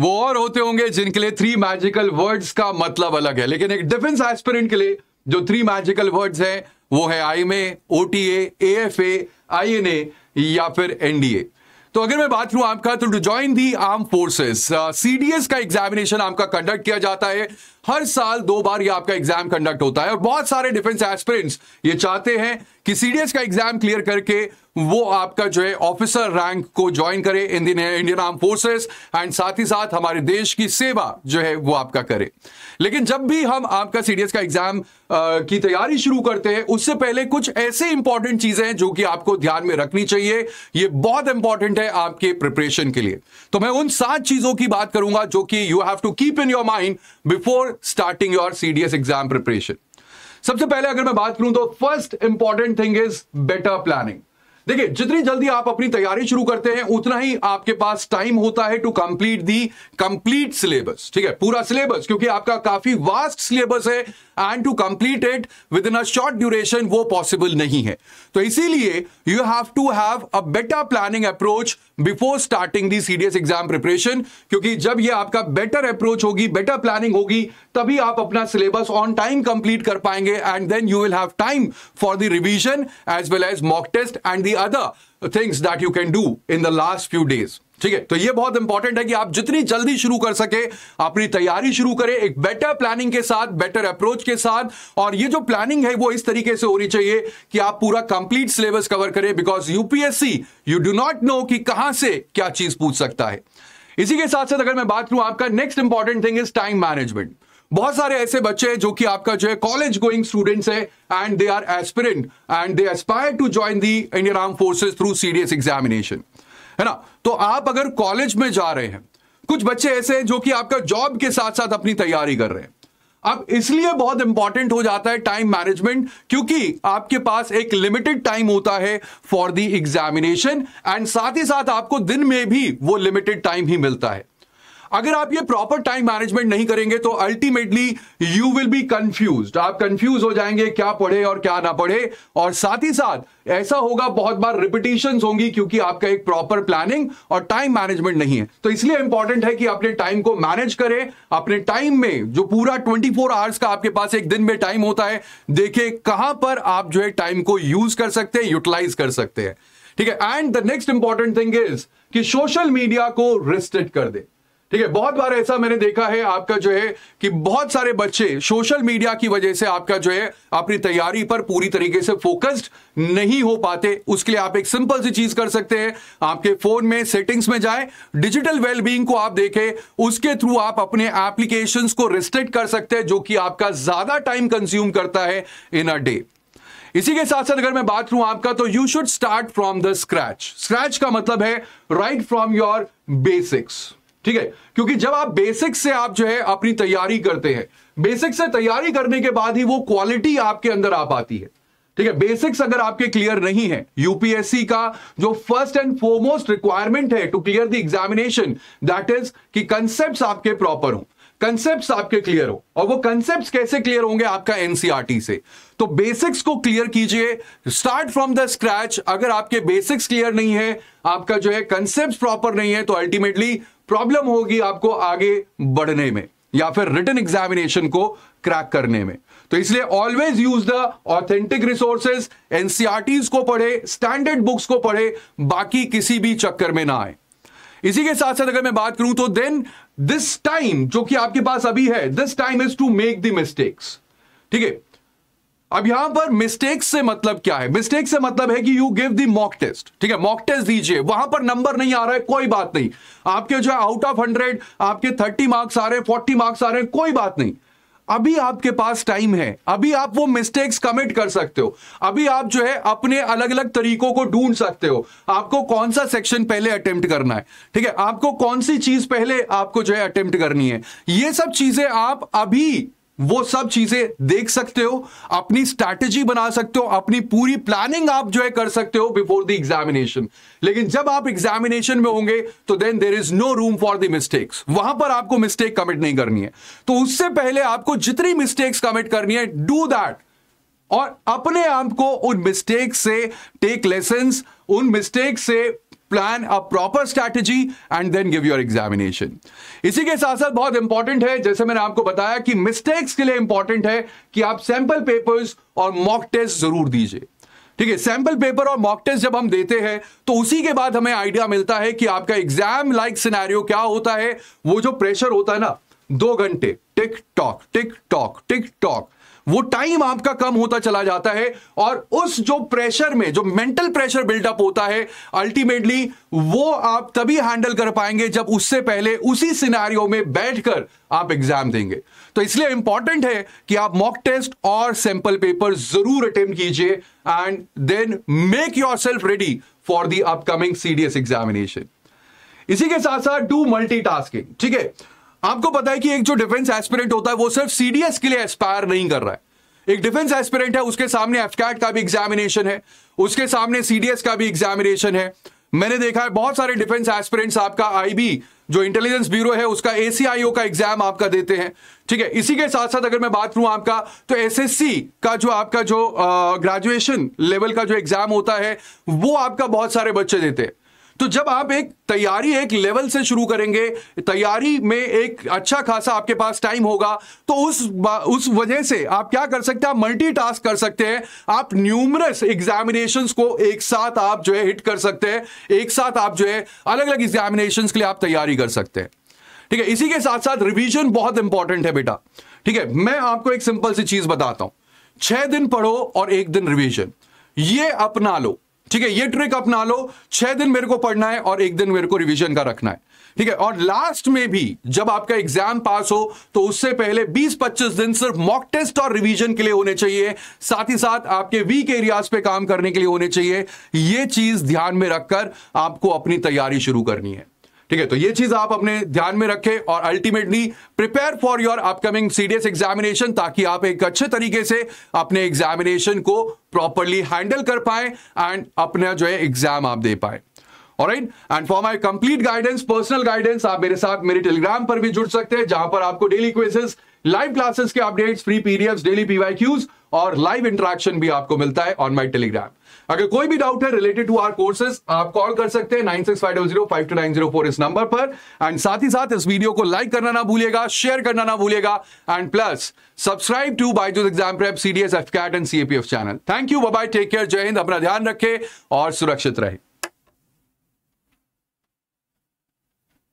वो और होते होंगे जिनके लिए थ्री मैजिकल वर्ड्स का मतलब अलग है लेकिन एक डिफेंस एस्पिरेंट के लिए जो थ्री मैजिकल वर्ड्स हैं वो है I M O T F A I N A या फिर एनडीए तो अगर मैं बात करूं आपका तो to join the arm forces CDS का एग्जामिनेशन आपका कंडक्ट किया जाता है हर साल दो बार ये आपका एग्जाम कंडक्ट होता है और बहुत सारे डिफेंस एस्पिरेंट्स ये चाहते हैं कि सीडीएस का एग्जाम क्लियर करके वो आपका जो है ऑफिसर रैंक को ज्वाइन करे Indian Indian arm forces and साथ ही साथ हमारे देश की सेवा जो है वो आपका करे लेकिन जब भी हम आपका सीडीएस का एग्जाम की तैयारी शुरू करते हैं उससे पहले कुछ ऐसे इंपॉर्टेंट चीजें हैं जो कि आपको ध्यान में रखनी चाहिए ये बहुत इंपॉर्टेंट है आपके प्रिपरेशन के लिए तो मैं उन सात चीजों की बात करूंगा जो कि you have to keep in your mind before starting your C D S exam preparation सबसे पहले अगर मैं बात करूं तो first important thing is better planning देखिए जितनी जल्दी आप अपनी तैयारी शुरू करते हैं उतना ही आपके पास टाइम होता है to complete the complete syllabus ठीक है पूरा सिलेबस क्योंकि आपका काफी वास्ट सिलेबस है and to complete it within a short duration वो पॉसिबल नहीं है तो इसीलिए you have to have a better planning approach before starting the CDS exam preparation क्योंकि जब ये आपका बेटर अप्रोच होगी बेटर प्लानिंग होगी तभी आप अपना सिलेबस ऑन टाइम कंप्लीट कर पाएंगे and then you will have time for the revision as well as mock test and the other things that you can do in the last few days ठीक है तो ये बहुत important है कि आप जितनी जल्दी शुरू कर सके अपनी तैयारी शुरू करें एक बेटर प्लानिंग के साथ बेटर अप्रोच के साथ और ये जो प्लानिंग है वो इस तरीके से होनी चाहिए कि आप पूरा कंप्लीट सिलेबस कवर करें because UPSC you do not know कि कहां से क्या चीज पूछ सकता है इसी के साथ साथ अगर मैं बात करूं आपका next important thing is time management बहुत सारे ऐसे बच्चे हैं जो कि आपका जो है कॉलेज गोइंग स्टूडेंट्स है and they are aspirant and they aspire to join the Indian arm forces through CDS examination है ना तो आप अगर कॉलेज में जा रहे हैं कुछ बच्चे ऐसे हैं जो कि आपका जॉब के साथ साथ अपनी तैयारी कर रहे हैं अब इसलिए बहुत इंपॉर्टेंट हो जाता है टाइम मैनेजमेंट क्योंकि आपके पास एक लिमिटेड टाइम होता है फॉर दी एग्जामिनेशन एंड साथ ही साथ आपको दिन में भी वो लिमिटेड टाइम ही मिलता है अगर आप ये प्रॉपर टाइम मैनेजमेंट नहीं करेंगे तो ultimately you will be confuse आप कंफ्यूज हो जाएंगे क्या पढ़े और क्या ना पढ़े और साथ ही साथ ऐसा होगा बहुत बार रिपीटेशन होंगी क्योंकि आपका एक प्रॉपर प्लानिंग और टाइम मैनेजमेंट नहीं है तो इसलिए इंपॉर्टेंट है कि अपने टाइम को मैनेज करें अपने टाइम में जो पूरा 24 फोर आवर्स का आपके पास एक दिन में टाइम होता है देखे कहां पर आप जो है टाइम को यूज कर सकते हैं यूटिलाइज कर सकते हैं ठीक है and the next important thing is कि सोशल मीडिया को रिस्ट्रिक्ट कर दे ठीक है बहुत बार ऐसा मैंने देखा है आपका जो है कि बहुत सारे बच्चे सोशल मीडिया की वजह से आपका जो है अपनी तैयारी पर पूरी तरीके से फोकस्ड नहीं हो पाते उसके लिए आप एक सिंपल सी चीज कर सकते हैं आपके फोन में सेटिंग्स में जाए डिजिटल वेलबींग को आप देखें उसके थ्रू आप अपने एप्लीकेशन को रिस्ट्रिक्ट कर सकते हैं जो कि आपका ज्यादा टाइम कंज्यूम करता है इन अ डे इसी के साथ साथ अगर मैं बात करूं आपका तो you should start from the scratch scratch का मतलब है राइट फ्रॉम योर बेसिक्स ठीक है क्योंकि जब आप बेसिक से आप जो है अपनी तैयारी करते हैं बेसिक से तैयारी करने के बाद ही वो क्वालिटी आपके अंदर आ पाती है ठीक है बेसिक्स अगर आपके क्लियर नहीं है यूपीएससी का जो फर्स्ट एंड फोरमोस्ट रिक्वायरमेंट है to clear the examination that is कि कंसेप्ट आपके प्रॉपर हो कंसेप्ट आपके क्लियर हो और वो कंसेप्ट कैसे क्लियर होंगे आपका एनसीआरटी e से तो बेसिक्स को क्लियर कीजिए स्टार्ट फ्रॉम द स्क्रैच अगर आपके बेसिक्स क्लियर नहीं है आपका जो है कंसेप्ट प्रॉपर नहीं है तो अल्टीमेटली प्रॉब्लम होगी आपको आगे बढ़ने में या फिर रिटर्न एग्जामिनेशन को क्रैक करने में तो इसलिए always use the authentic resources NCERTs को पढ़े स्टैंडर्ड बुक्स को पढ़े बाकी किसी भी चक्कर में ना आए इसी के साथ साथ अगर मैं बात करूं तो देन दिस टाइम जो कि आपके पास अभी है this time is to make the mistakes ठीक है अब यहां पर मिस्टेक्स से मतलब क्या है मिस्टेक से मतलब है कि you give the mock test ठीक है मॉक टेस्ट दीजिए वहां पर नंबर नहीं आ रहा है कोई बात नहीं आपके जो आउट ऑफ हंड्रेड आपके थर्टी मार्क्स आ रहे हैं फोर्टी मार्क्स आ रहे हैं कोई बात नहीं अभी आपके पास टाइम है अभी आप वो मिस्टेक्स कमिट कर सकते हो अभी आप जो है अपने अलग अलग तरीकों को ढूंढ सकते हो आपको कौन सा सेक्शन पहले अटेम्प्ट करना है ठीक है आपको कौन सी चीज पहले आपको जो है अटेम्प्ट करनी है ये सब चीजें आप अभी वो सब चीजें देख सकते हो अपनी स्ट्रैटेजी बना सकते हो अपनी पूरी प्लानिंग आप जो है कर सकते हो बिफोर द एग्जामिनेशन लेकिन जब आप एग्जामिनेशन में होंगे तो then there is no room for the mistakes वहां पर आपको मिस्टेक कमिट नहीं करनी है तो उससे पहले आपको जितनी मिस्टेक्स कमिट करनी है डू दैट और अपने आप को उन मिस्टेक से टेक लेसन उन मिस्टेक से plan a proper strategy and then give your examination इसी के साथ साथ बहुत इंपॉर्टेंट है जैसे मैंने आपको बताया कि मिस्टेक्स के लिए इंपॉर्टेंट है कि आप सैंपल पेपर्स और मॉक टेस्ट जरूर दीजिए ठीक है सैंपल पेपर और मॉक टेस्ट जब हम देते हैं तो उसी के बाद हमें आइडिया मिलता है कि आपका एग्जाम लाइक सिनेरियो क्या होता है वो जो प्रेशर होता है ना दो घंटे tick tock tick tock tick tock वो टाइम आपका कम होता चला जाता है और उस जो प्रेशर में जो मेंटल प्रेशर बिल्डअप होता है अल्टीमेटली वो आप तभी हैंडल कर पाएंगे जब उससे पहले उसी सिनारियों में बैठकर आप एग्जाम देंगे तो इसलिए इंपॉर्टेंट है कि आप मॉक टेस्ट और सैंपल पेपर जरूर अटेम्प्ट कीजिए and then make yourself ready for the upcoming CDS examination इसी के साथ साथ डू मल्टी ठीक है आपको पता है कि एक जो डिफेंस एस्पिरेंट होता है वो सिर्फ सीडीएस के लिए एस्पायर नहीं कर रहा है एक डिफेंस एस्पिरेंट है उसके सामने एफकैट का भी एग्जामिनेशन है उसके सामने सीडीएस का भी एग्जामिनेशन है मैंने देखा है बहुत सारे डिफेंस एस्पिरेंट्स आपका आईबी जो इंटेलिजेंस ब्यूरो है उसका एसीआईओ का एग्जाम आपका देते हैं ठीक है इसी के साथ साथ अगर मैं बात करूं आपका तो एसएससी का जो आपका जो ग्रेजुएशन लेवल का जो एग्जाम होता है वो आपका बहुत सारे बच्चे देते हैं तो जब आप एक तैयारी एक लेवल से शुरू करेंगे तैयारी में एक अच्छा खासा आपके पास टाइम होगा तो उस उस वजह से आप क्या कर सकते हैं आप मल्टीटास्क कर सकते हैं आप न्यूमरस एग्जामिनेशन को एक साथ आप जो है हिट कर सकते हैं एक साथ आप जो है अलग अलग एग्जामिनेशन के लिए आप तैयारी कर सकते हैं ठीक है इसी के साथ साथ रिविजन बहुत इंपॉर्टेंट है बेटा ठीक है मैं आपको एक सिंपल सी चीज बताता हूं छह दिन पढ़ो और एक दिन रिविजन ये अपना लो ठीक है ये ट्रिक अपना लो छह दिन मेरे को पढ़ना है और एक दिन मेरे को रिवीजन का रखना है ठीक है और लास्ट में भी जब आपका एग्जाम पास हो तो उससे पहले 20-25 दिन सिर्फ मॉक टेस्ट और रिवीजन के लिए होने चाहिए साथ ही साथ आपके वीक एरियाज पे काम करने के लिए होने चाहिए ये चीज ध्यान में रखकर आपको अपनी तैयारी शुरू करनी है ठीक है तो ये चीज आप अपने ध्यान में रखें और ultimately prepare for your upcoming CDS examination ताकि आप एक अच्छे तरीके से अपने एग्जामिनेशन को प्रॉपरली हैंडल कर पाए एंड अपना जो है एग्जाम आप दे पाए right and for my complete guidance personal guidance आप मेरे साथ मेरे टेलीग्राम पर भी जुड़ सकते हैं जहां पर आपको डेली क्वेश्चन लाइव क्लासेस के updates free PDF daily PYQs और लाइव इंटरेक्शन भी आपको मिलता है ऑन माई टेलीग्राम अगर कोई भी डाउट है रिलेटेड टू आर कोर्सेज आप कॉल कर सकते हैं nine six five double zero five two nine zero four इस नंबर पर एंड साथ ही साथ इस वीडियो को लाइक करना ना भूलिएगा शेयर करना ना भूलिएगा and plus subscribe to Byju's exam prep CDS AFCAT and CAPF channel thank you bye take care Jai Hind अपना ध्यान रखें और सुरक्षित रहे